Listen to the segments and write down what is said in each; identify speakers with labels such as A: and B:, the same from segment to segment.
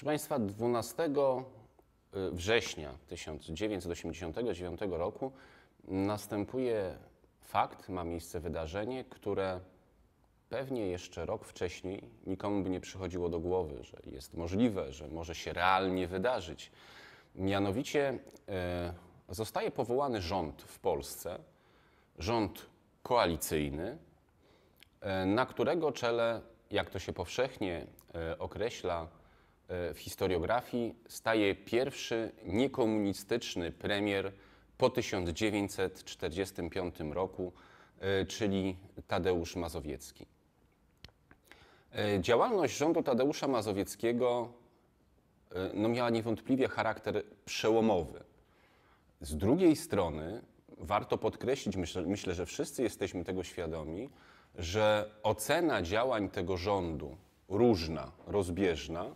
A: Proszę Państwa, 12 y, września 1989 roku następuje fakt, ma miejsce wydarzenie, które pewnie jeszcze rok wcześniej nikomu by nie przychodziło do głowy, że jest możliwe, że może się realnie wydarzyć. Mianowicie y, zostaje powołany rząd w Polsce, rząd koalicyjny, y, na którego czele, jak to się powszechnie określa, E, w historiografii staje pierwszy niekomunistyczny premier po 1945 roku, e, czyli Tadeusz Mazowiecki. E, działalność rządu Tadeusza Mazowieckiego no, miała niewątpliwie charakter przełomowy. Z drugiej strony warto podkreślić, myślę, myślę, że wszyscy jesteśmy tego świadomi, że ocena działań tego rządu różna, rozbieżna,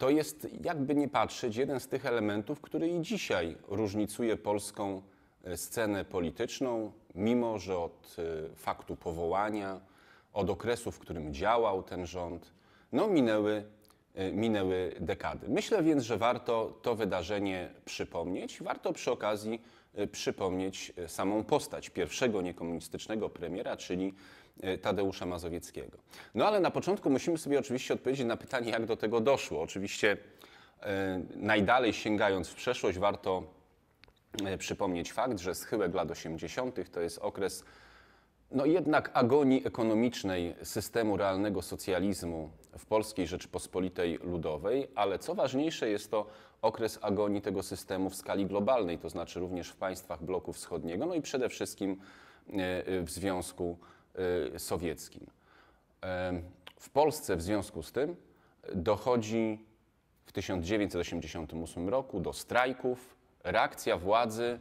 A: to jest, jakby nie patrzeć, jeden z tych elementów, który i dzisiaj różnicuje polską e, scenę polityczną, mimo że od e, faktu powołania, od okresu, w którym działał ten rząd, no minęły, e, minęły dekady. Myślę więc, że warto to wydarzenie przypomnieć. Warto przy okazji przypomnieć samą postać pierwszego niekomunistycznego premiera, czyli Y, Tadeusza Mazowieckiego. No ale na początku musimy sobie oczywiście odpowiedzieć na pytanie, jak do tego doszło. Oczywiście y, najdalej sięgając w przeszłość, warto y, przypomnieć fakt, że schyłek lat 80. to jest okres no jednak agonii ekonomicznej systemu realnego socjalizmu w Polskiej Rzeczypospolitej Ludowej, ale co ważniejsze jest to okres agonii tego systemu w skali globalnej, to znaczy również w państwach bloku wschodniego, no i przede wszystkim w Związku Sowieckim. Y, sowieckim. W Polsce w związku z tym dochodzi w 1988 roku do strajków. Reakcja władzy y,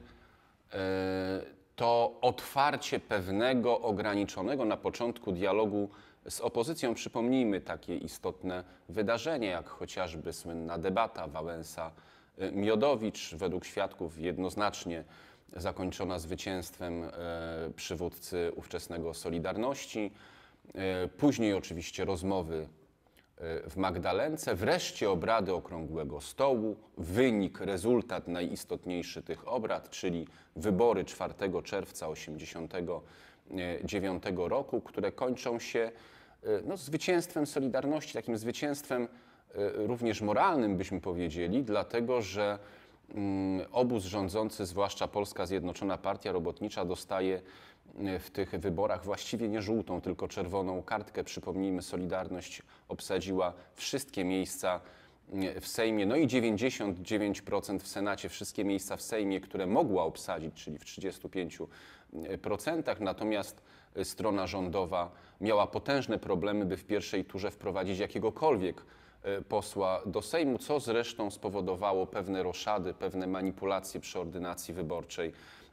A: to otwarcie pewnego ograniczonego na początku dialogu z opozycją. Przypomnijmy takie istotne wydarzenia, jak chociażby słynna debata Wałęsa-Miodowicz, według świadków jednoznacznie zakończona zwycięstwem e, przywódcy ówczesnego Solidarności. E, później oczywiście rozmowy e, w Magdalence, wreszcie obrady okrągłego stołu, wynik, rezultat najistotniejszy tych obrad, czyli wybory 4 czerwca 1989 roku, które kończą się no, zwycięstwem Solidarności, takim zwycięstwem również moralnym, byśmy powiedzieli, dlatego że Mm, obóz rządzący, zwłaszcza Polska Zjednoczona Partia Robotnicza, dostaje y, w tych wyborach właściwie nie żółtą, tylko czerwoną kartkę. Przypomnijmy, Solidarność obsadziła wszystkie miejsca y, w Sejmie, no i 99% w Senacie, wszystkie miejsca w Sejmie, które mogła obsadzić, czyli w 35%. Natomiast y, strona rządowa miała potężne problemy, by w pierwszej turze wprowadzić jakiegokolwiek E, posła do Sejmu, co zresztą spowodowało pewne roszady, pewne manipulacje przy ordynacji wyborczej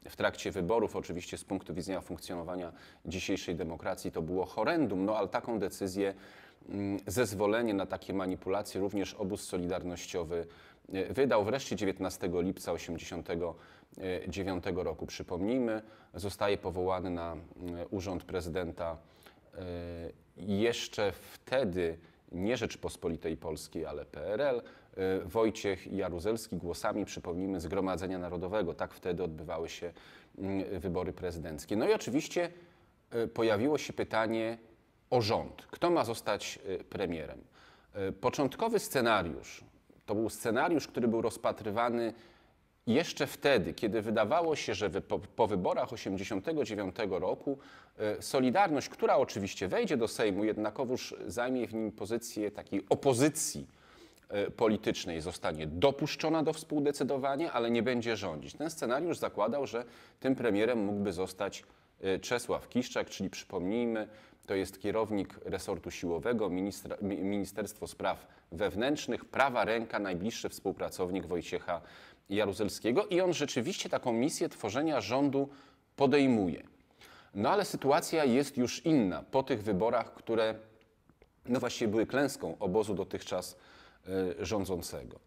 A: w trakcie wyborów. Oczywiście z punktu widzenia funkcjonowania dzisiejszej demokracji to było horrendum, no ale taką decyzję, mm, zezwolenie na takie manipulacje również obóz solidarnościowy e, wydał. Wreszcie 19 lipca 1989 roku, przypomnijmy, zostaje powołany na mm, urząd prezydenta e, jeszcze wtedy nie Rzeczpospolitej Polskiej, ale PRL, y, Wojciech Jaruzelski głosami, przypomnijmy, Zgromadzenia Narodowego. Tak wtedy odbywały się mm, wybory prezydenckie. No i oczywiście y, pojawiło się pytanie o rząd. Kto ma zostać y, premierem? Początkowy scenariusz to był scenariusz, który był rozpatrywany jeszcze wtedy, kiedy wydawało się, że po, po wyborach 1989 roku e, Solidarność, która oczywiście wejdzie do Sejmu, jednakowoż zajmie w nim pozycję takiej opozycji e, politycznej, zostanie dopuszczona do współdecydowania, ale nie będzie rządzić. Ten scenariusz zakładał, że tym premierem mógłby zostać e, Czesław Kiszczak, czyli przypomnijmy, to jest kierownik resortu siłowego, ministra, Ministerstwo Spraw Wewnętrznych, prawa ręka, najbliższy współpracownik Wojciecha Jaruzelskiego i on rzeczywiście taką misję tworzenia rządu podejmuje. No ale sytuacja jest już inna po tych wyborach, które no właściwie były klęską obozu dotychczas e, rządzącego.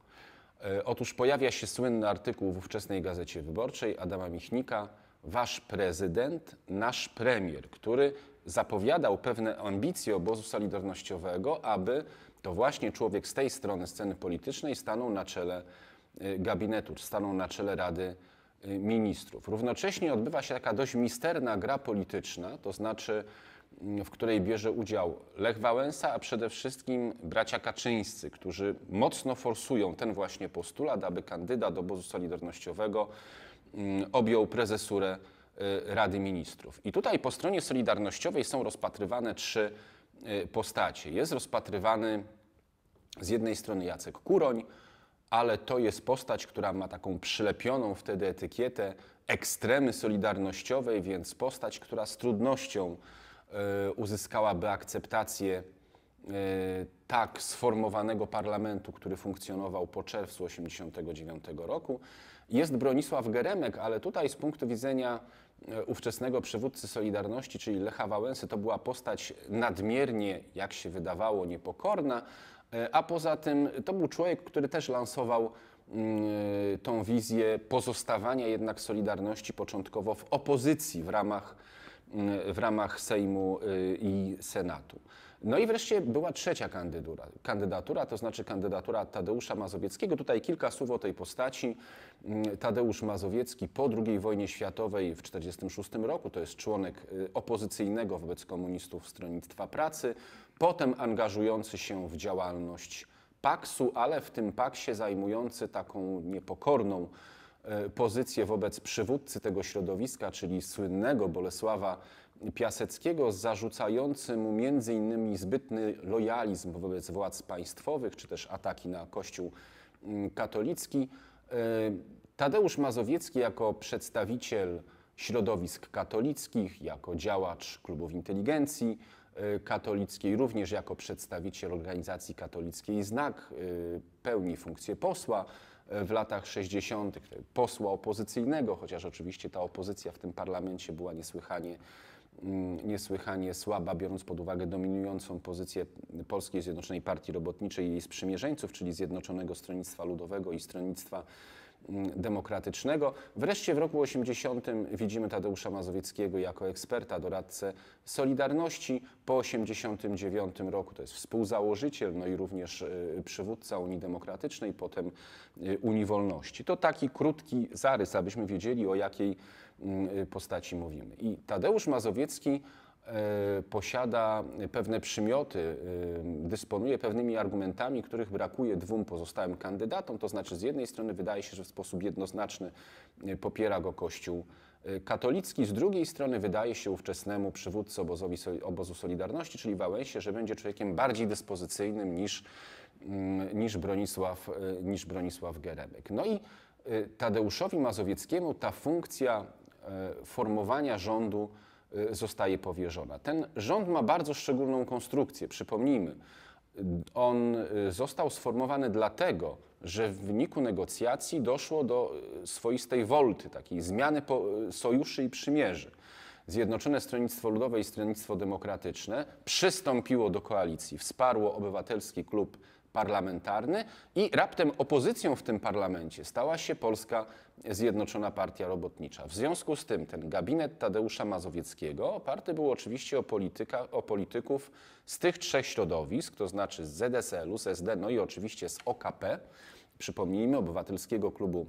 A: E, otóż pojawia się słynny artykuł w ówczesnej Gazecie Wyborczej Adama Michnika, Wasz prezydent, nasz premier, który zapowiadał pewne ambicje obozu solidarnościowego, aby to właśnie człowiek z tej strony sceny politycznej stanął na czele Y, gabinetu, czy staną na czele Rady y, Ministrów. Równocześnie odbywa się taka dość misterna gra polityczna, to znaczy mm, w której bierze udział Lech Wałęsa, a przede wszystkim bracia Kaczyńscy, którzy mocno forsują ten właśnie postulat, aby kandydat obozu solidarnościowego mm, objął prezesurę y, Rady Ministrów. I tutaj po stronie solidarnościowej są rozpatrywane trzy postacie. Jest rozpatrywany z jednej strony Jacek Kuroń, ale to jest postać, która ma taką przylepioną wtedy etykietę ekstremy solidarnościowej, więc postać, która z trudnością e, uzyskałaby akceptację e, tak sformowanego parlamentu, który funkcjonował po czerwcu 1989 roku. Jest Bronisław Geremek, ale tutaj z punktu widzenia e, ówczesnego przywódcy Solidarności, czyli Lecha Wałęsy, to była postać nadmiernie, jak się wydawało, niepokorna, E, a poza tym to był człowiek, który też lansował mm, e, tą wizję pozostawania jednak Solidarności początkowo w opozycji w ramach, mm, w ramach Sejmu e, i Senatu. No i wreszcie była trzecia kandydatura, kandydatura, to znaczy kandydatura Tadeusza Mazowieckiego. Tutaj kilka słów o tej postaci. Mm, Tadeusz Mazowiecki po II wojnie światowej w 1946 roku to jest członek opozycyjnego wobec komunistów Stronnictwa Pracy potem angażujący się w działalność Paksu, ale w tym Paksie zajmujący taką niepokorną e, pozycję wobec przywódcy tego środowiska, czyli słynnego Bolesława Piaseckiego, zarzucający mu m.in. zbytny lojalizm wobec władz państwowych, czy też ataki na Kościół mm, katolicki. E, Tadeusz Mazowiecki jako przedstawiciel środowisk katolickich, jako działacz klubów inteligencji, Y, katolickiej, również jako przedstawiciel organizacji katolickiej, znak y, pełni funkcję posła y, w latach 60., posła opozycyjnego, chociaż oczywiście ta opozycja w tym parlamencie była niesłychanie, mm, niesłychanie słaba, biorąc pod uwagę dominującą pozycję Polskiej Zjednoczonej Partii Robotniczej i jej sprzymierzeńców, czyli Zjednoczonego Stronnictwa Ludowego i Stronnictwa demokratycznego. Wreszcie w roku 80 widzimy Tadeusza Mazowieckiego jako eksperta, doradcę Solidarności. Po 89 roku to jest współzałożyciel, no i również e, przywódca Unii Demokratycznej, potem e, Unii Wolności. To taki krótki zarys, abyśmy wiedzieli o jakiej postaci mówimy. I Tadeusz Mazowiecki E, posiada pewne przymioty, e, dysponuje pewnymi argumentami, których brakuje dwóm pozostałym kandydatom. To znaczy, z jednej strony wydaje się, że w sposób jednoznaczny e, popiera go Kościół katolicki, z drugiej strony wydaje się ówczesnemu przywódcy obozowi, obozu Solidarności, czyli Wałęsie, że będzie człowiekiem bardziej dyspozycyjnym niż, mm, niż, Bronisław, niż Bronisław Geremek. No i Tadeuszowi Mazowieckiemu ta funkcja formowania rządu Y, zostaje powierzona. Ten rząd ma bardzo szczególną konstrukcję, przypomnijmy. On y, został sformowany dlatego, że w wyniku negocjacji doszło do y, swoistej wolty, takiej zmiany sojuszy i przymierzy. Zjednoczone Stronnictwo Ludowe i Stronnictwo Demokratyczne przystąpiło do koalicji, wsparło obywatelski klub parlamentarny i raptem opozycją w tym parlamencie stała się Polska Zjednoczona Partia Robotnicza. W związku z tym ten gabinet Tadeusza Mazowieckiego oparty był oczywiście o, polityka, o polityków z tych trzech środowisk, to znaczy z ZSL-u, z SD, no i oczywiście z OKP, przypomnijmy, Obywatelskiego Klubu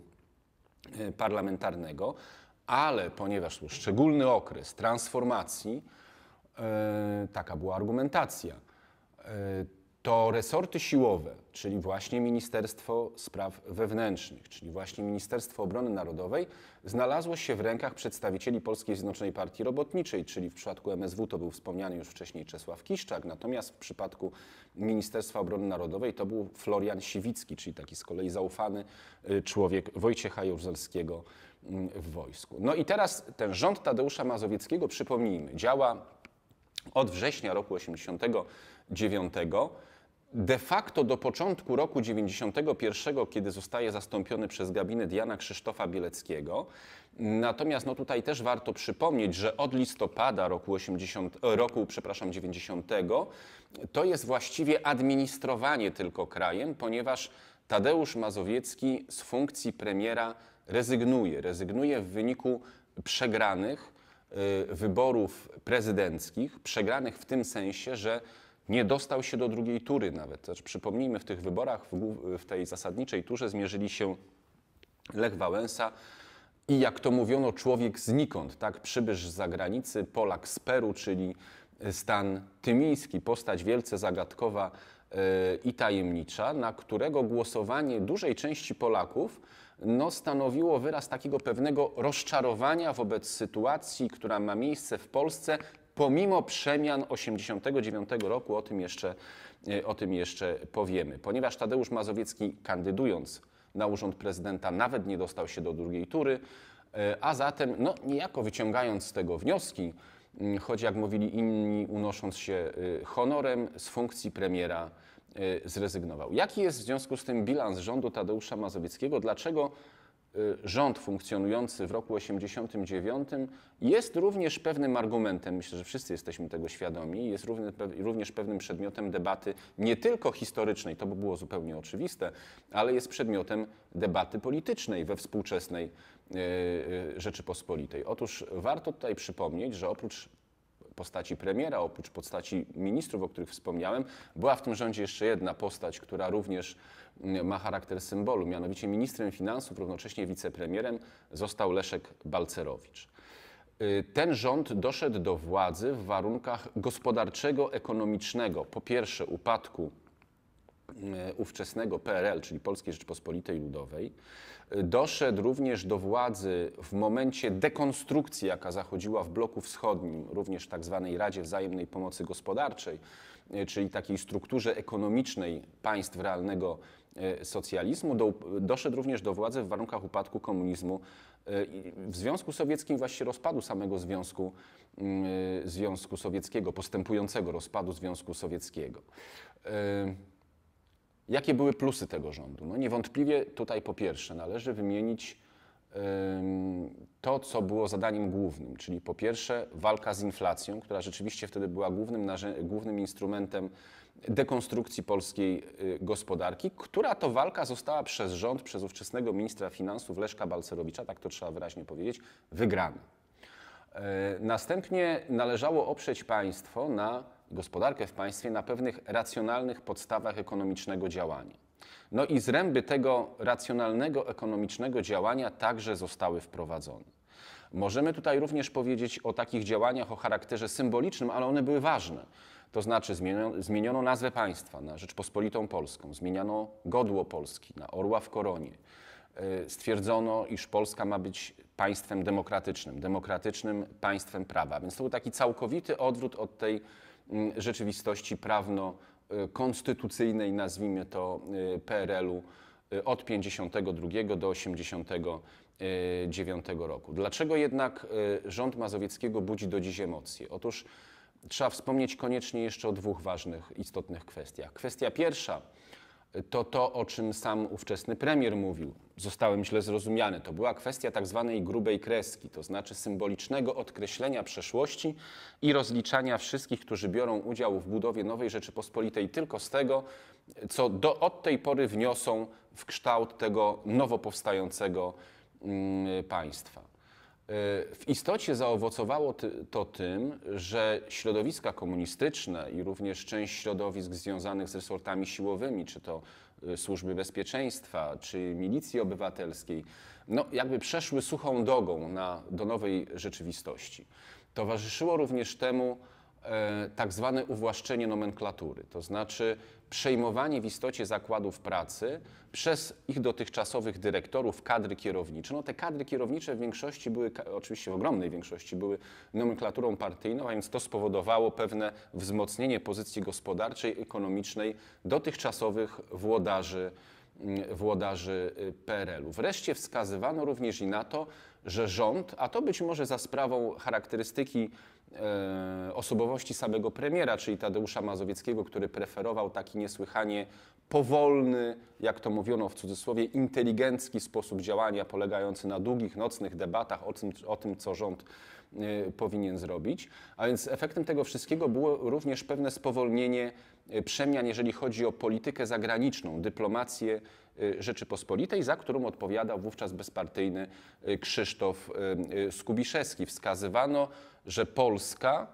A: y, Parlamentarnego, ale ponieważ był szczególny okres transformacji, yy, taka była argumentacja. Yy, to resorty siłowe, czyli właśnie Ministerstwo Spraw Wewnętrznych, czyli właśnie Ministerstwo Obrony Narodowej, znalazło się w rękach przedstawicieli Polskiej Zjednoczonej Partii Robotniczej, czyli w przypadku MSW to był wspomniany już wcześniej Czesław Kiszczak, natomiast w przypadku Ministerstwa Obrony Narodowej to był Florian Siwicki, czyli taki z kolei zaufany y, człowiek Wojciecha Jaruzelskiego mm, w wojsku. No i teraz ten rząd Tadeusza Mazowieckiego, przypomnijmy, działa od września roku 89 de facto do początku roku 1991, kiedy zostaje zastąpiony przez gabinet Jana Krzysztofa Bieleckiego. Natomiast no tutaj też warto przypomnieć, że od listopada roku, 80, e, roku przepraszam, 90 to jest właściwie administrowanie tylko krajem, ponieważ Tadeusz Mazowiecki z funkcji premiera rezygnuje. Rezygnuje w wyniku przegranych e, wyborów prezydenckich, przegranych w tym sensie, że nie dostał się do drugiej tury nawet. Znaczy, przypomnijmy, w tych wyborach, w tej zasadniczej turze zmierzyli się Lech Wałęsa i jak to mówiono, człowiek znikąd, tak? Przybysz z zagranicy, Polak z Peru, czyli e, Stan Tymiński, postać wielce zagadkowa e, i tajemnicza, na którego głosowanie dużej części Polaków no, stanowiło wyraz takiego pewnego rozczarowania wobec sytuacji, która ma miejsce w Polsce pomimo przemian 89 roku, o tym jeszcze, e, o tym jeszcze powiemy. Ponieważ Tadeusz Mazowiecki kandydując na urząd prezydenta nawet nie dostał się do drugiej tury, e, a zatem no, niejako wyciągając z tego wnioski, mm, choć jak mówili inni, unosząc się e, honorem z funkcji premiera zrezygnował. Jaki jest w związku z tym bilans rządu Tadeusza Mazowieckiego? Dlaczego Y, rząd funkcjonujący w roku 1989 jest również pewnym argumentem, myślę, że wszyscy jesteśmy tego świadomi, jest również pewnym przedmiotem debaty nie tylko historycznej, to by było zupełnie oczywiste, ale jest przedmiotem debaty politycznej we współczesnej y, y, Rzeczypospolitej. Otóż warto tutaj przypomnieć, że oprócz postaci premiera, oprócz postaci ministrów, o których wspomniałem, była w tym rządzie jeszcze jedna postać, która również mm, ma charakter symbolu, mianowicie ministrem finansów, równocześnie wicepremierem został Leszek Balcerowicz. Y, ten rząd doszedł do władzy w warunkach gospodarczego, ekonomicznego. Po pierwsze, upadku y, ówczesnego PRL, czyli Polskiej Rzeczpospolitej Ludowej. Doszedł również do władzy w momencie dekonstrukcji, jaka zachodziła w bloku wschodnim, również tak zwanej Radzie Wzajemnej Pomocy Gospodarczej, e, czyli takiej strukturze ekonomicznej państw realnego e, socjalizmu. Do, doszedł również do władzy w warunkach upadku komunizmu. E, w Związku Sowieckim właśnie rozpadu samego Związku, mm, Związku Sowieckiego, postępującego rozpadu Związku Sowieckiego. Jakie były plusy tego rządu? No niewątpliwie tutaj po pierwsze należy wymienić to, co było zadaniem głównym, czyli po pierwsze walka z inflacją, która rzeczywiście wtedy była głównym, głównym instrumentem dekonstrukcji polskiej y, gospodarki, która to walka została przez rząd, przez ówczesnego ministra finansów Leszka Balcerowicza, tak to trzeba wyraźnie powiedzieć, wygrana. E, następnie należało oprzeć państwo na gospodarkę w państwie na pewnych racjonalnych podstawach ekonomicznego działania. No i zręby tego racjonalnego ekonomicznego działania także zostały wprowadzone. Możemy tutaj również powiedzieć o takich działaniach o charakterze symbolicznym, ale one były ważne. To znaczy zmieniono, nazwę państwa na Rzeczpospolitą Polską, zmieniano godło Polski na orła w koronie. Y, stwierdzono, iż Polska ma być państwem demokratycznym, demokratycznym państwem prawa. Więc to był taki całkowity odwrót od tej Mm, rzeczywistości prawno-konstytucyjnej, y, nazwijmy to y, PRL-u, y, od 52 do 89 roku. Dlaczego jednak rząd Mazowieckiego budzi do dziś emocje? Otóż trzeba wspomnieć koniecznie jeszcze o dwóch ważnych, istotnych kwestiach. Kwestia pierwsza – to to, o czym sam ówczesny premier mówił. Zostałem źle zrozumiany. To była kwestia tak zwanej grubej kreski, to znaczy symbolicznego odkreślenia przeszłości i rozliczania wszystkich, którzy biorą udział w budowie nowej Rzeczypospolitej tylko z tego, co do, od tej pory wniosą w kształt tego nowo powstającego mm, państwa. E, w istocie zaowocowało to tym, że środowiska komunistyczne i również część środowisk związanych z resortami siłowymi, czy to e, służby bezpieczeństwa, czy milicji obywatelskiej, no jakby przeszły suchą dogą na, do nowej rzeczywistości. Towarzyszyło również temu E, tak zwane uwłaszczenie nomenklatury, to znaczy przejmowanie w istocie zakładów pracy przez ich dotychczasowych dyrektorów kadry kierownicze. No, te kadry kierownicze w większości były, oczywiście w ogromnej większości, były nomenklaturą partyjną, a więc to spowodowało pewne wzmocnienie pozycji gospodarczej, ekonomicznej dotychczasowych włodarzy mm, włodarzy y, PRL-u. Wreszcie wskazywano również i na to, że rząd, a to być może za sprawą charakterystyki e, osobowości samego premiera, czyli Tadeusza Mazowieckiego, który preferował taki niesłychanie powolny, jak to mówiono w cudzysłowie, inteligencki sposób działania, polegający na długich, nocnych debatach o tym, o tym co rząd e, powinien zrobić. A więc efektem tego wszystkiego było również pewne spowolnienie Y, przemian, jeżeli chodzi o politykę zagraniczną, dyplomację y, Rzeczypospolitej, za którą odpowiadał wówczas bezpartyjny y, Krzysztof Skubiszewski. Wskazywano, że Polska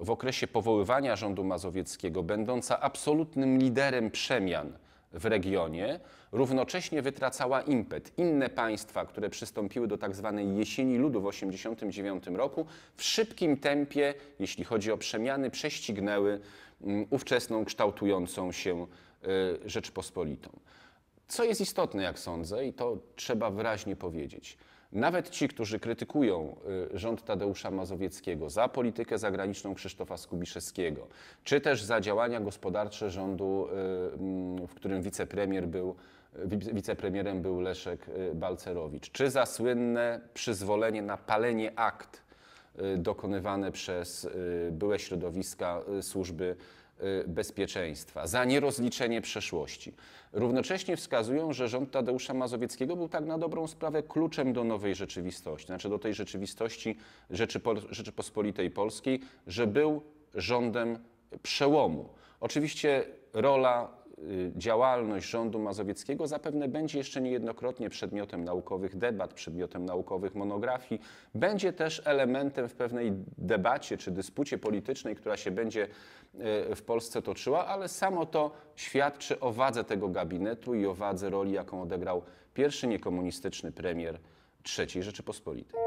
A: w okresie powoływania rządu mazowieckiego, będąca absolutnym liderem przemian, w regionie, równocześnie wytracała impet. Inne państwa, które przystąpiły do tak zwanej jesieni ludu w 1989 roku, w szybkim tempie, jeśli chodzi o przemiany, prześcignęły Mm, ówczesną kształtującą się e, Rzeczpospolitą. Co jest istotne, jak sądzę, i to trzeba wyraźnie powiedzieć. Nawet ci, którzy krytykują e, rząd Tadeusza Mazowieckiego za politykę zagraniczną Krzysztofa Skubiszewskiego, czy też za działania gospodarcze rządu, e, w którym wicepremier był, wicepremierem był Leszek Balcerowicz, czy za słynne przyzwolenie na palenie akt Y, dokonywane przez y, byłe środowiska y, służby bezpieczeństwa, za nierozliczenie przeszłości. Równocześnie wskazują, że rząd Tadeusza Mazowieckiego był tak na dobrą sprawę kluczem do nowej rzeczywistości, znaczy do tej rzeczywistości Rzeczypospolitej Polskiej, że był rządem przełomu. Oczywiście rola Y, działalność rządu mazowieckiego zapewne będzie jeszcze niejednokrotnie przedmiotem naukowych debat, przedmiotem naukowych monografii, będzie też elementem w pewnej debacie czy dyspucie politycznej, która się będzie y, w Polsce toczyła, ale samo to świadczy o wadze tego gabinetu i o wadze roli, jaką odegrał pierwszy niekomunistyczny premier III Rzeczypospolitej.